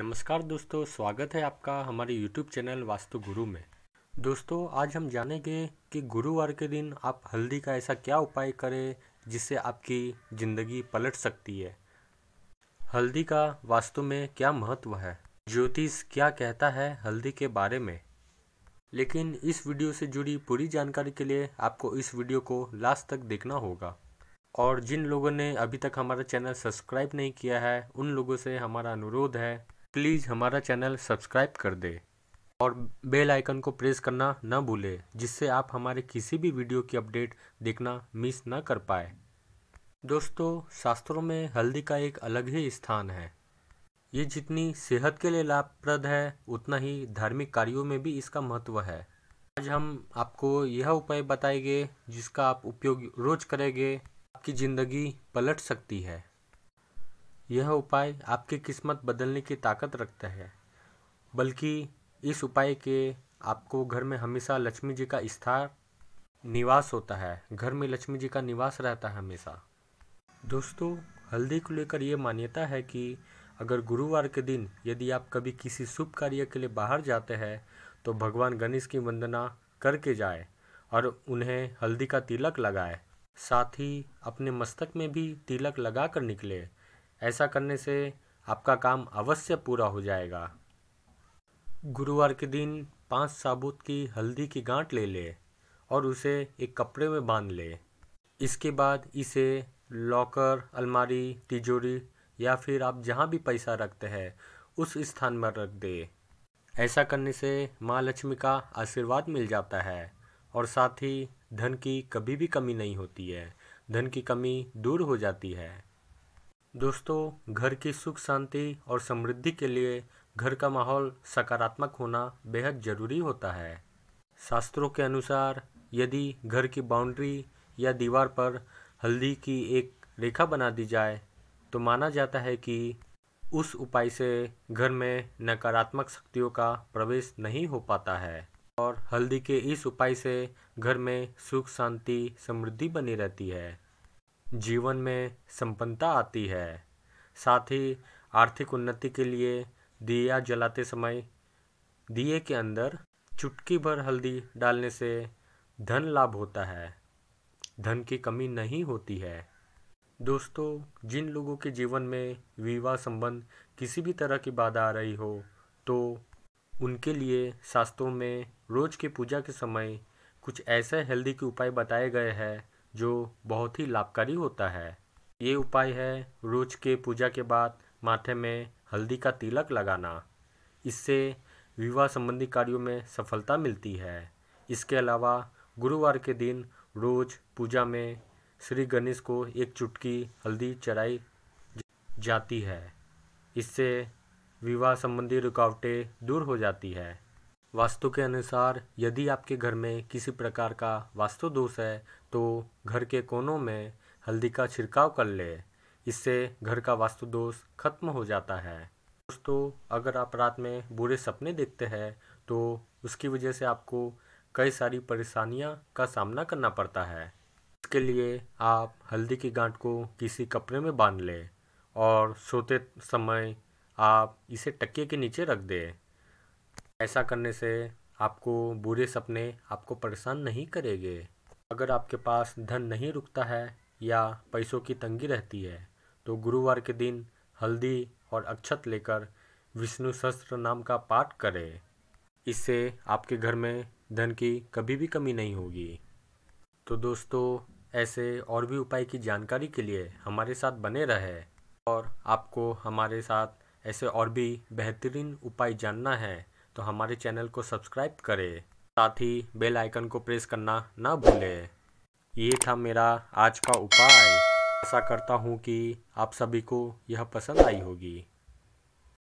नमस्कार दोस्तों स्वागत है आपका हमारे YouTube चैनल वास्तु गुरु में दोस्तों आज हम जानेंगे कि गुरुवार के दिन आप हल्दी का ऐसा क्या उपाय करें जिससे आपकी ज़िंदगी पलट सकती है हल्दी का वास्तु में क्या महत्व है ज्योतिष क्या कहता है हल्दी के बारे में लेकिन इस वीडियो से जुड़ी पूरी जानकारी के लिए आपको इस वीडियो को लास्ट तक देखना होगा और जिन लोगों ने अभी तक हमारा चैनल सब्सक्राइब नहीं किया है उन लोगों से हमारा अनुरोध है प्लीज़ हमारा चैनल सब्सक्राइब कर दे और बेल आइकन को प्रेस करना न भूले जिससे आप हमारे किसी भी वीडियो की अपडेट देखना मिस ना कर पाए दोस्तों शास्त्रों में हल्दी का एक अलग ही स्थान है ये जितनी सेहत के लिए लाभप्रद है उतना ही धार्मिक कार्यों में भी इसका महत्व है आज हम आपको यह उपाय बताएंगे जिसका आप उपयोग रोज करेंगे आपकी ज़िंदगी पलट सकती है यह उपाय आपकी किस्मत बदलने की ताकत रखता है बल्कि इस उपाय के आपको घर में हमेशा लक्ष्मी जी का स्थान निवास होता है घर में लक्ष्मी जी का निवास रहता है हमेशा दोस्तों हल्दी को लेकर यह मान्यता है कि अगर गुरुवार के दिन यदि आप कभी किसी शुभ कार्य के लिए बाहर जाते हैं तो भगवान गणेश की वंदना करके जाए और उन्हें हल्दी का तिलक लगाए साथ ही अपने मस्तक में भी तिलक लगा कर निकले ऐसा करने से आपका काम अवश्य पूरा हो जाएगा गुरुवार के दिन पांच साबुत की हल्दी की गांठ ले ले और उसे एक कपड़े में बांध ले इसके बाद इसे लॉकर अलमारी तिजोरी या फिर आप जहाँ भी पैसा रखते हैं उस स्थान पर रख दे ऐसा करने से माँ लक्ष्मी का आशीर्वाद मिल जाता है और साथ ही धन की कभी भी कमी नहीं होती है धन की कमी दूर हो जाती है दोस्तों घर की सुख शांति और समृद्धि के लिए घर का माहौल सकारात्मक होना बेहद ज़रूरी होता है शास्त्रों के अनुसार यदि घर की बाउंड्री या दीवार पर हल्दी की एक रेखा बना दी जाए तो माना जाता है कि उस उपाय से घर में नकारात्मक शक्तियों का प्रवेश नहीं हो पाता है और हल्दी के इस उपाय से घर में सुख शांति समृद्धि बनी रहती है जीवन में संपन्नता आती है साथ ही आर्थिक उन्नति के लिए दिया जलाते समय दिए के अंदर चुटकी भर हल्दी डालने से धन लाभ होता है धन की कमी नहीं होती है दोस्तों जिन लोगों के जीवन में विवाह संबंध किसी भी तरह की बाधा आ रही हो तो उनके लिए शास्त्रों में रोज की पूजा के समय कुछ ऐसे हेल्दी के उपाय बताए गए हैं जो बहुत ही लाभकारी होता है ये उपाय है रोज के पूजा के बाद माथे में हल्दी का तिलक लगाना इससे विवाह संबंधी कार्यों में सफलता मिलती है इसके अलावा गुरुवार के दिन रोज पूजा में श्री गणेश को एक चुटकी हल्दी चढ़ाई जाती है इससे विवाह संबंधी रुकावटें दूर हो जाती है वास्तु के अनुसार यदि आपके घर में किसी प्रकार का वास्तु दोष है तो घर के कोनों में हल्दी का छिड़काव कर ले इससे घर का वास्तु दोष खत्म हो जाता है दोस्तों अगर आप रात में बुरे सपने देखते हैं तो उसकी वजह से आपको कई सारी परेशानियां का सामना करना पड़ता है इसके लिए आप हल्दी की गांठ को किसी कपड़े में बांध लें और सोते समय आप इसे टक्के के नीचे रख दें ऐसा करने से आपको बुरे सपने आपको परेशान नहीं करेंगे अगर आपके पास धन नहीं रुकता है या पैसों की तंगी रहती है तो गुरुवार के दिन हल्दी और अक्षत लेकर विष्णु सहस्त्र नाम का पाठ करें इससे आपके घर में धन की कभी भी कमी नहीं होगी तो दोस्तों ऐसे और भी उपाय की जानकारी के लिए हमारे साथ बने रहे और आपको हमारे साथ ऐसे और भी बेहतरीन उपाय जानना है तो हमारे चैनल को सब्सक्राइब करें साथ ही बेल आइकन को प्रेस करना ना भूलें ये था मेरा आज का उपाय ऐसा करता हूँ कि आप सभी को यह पसंद आई होगी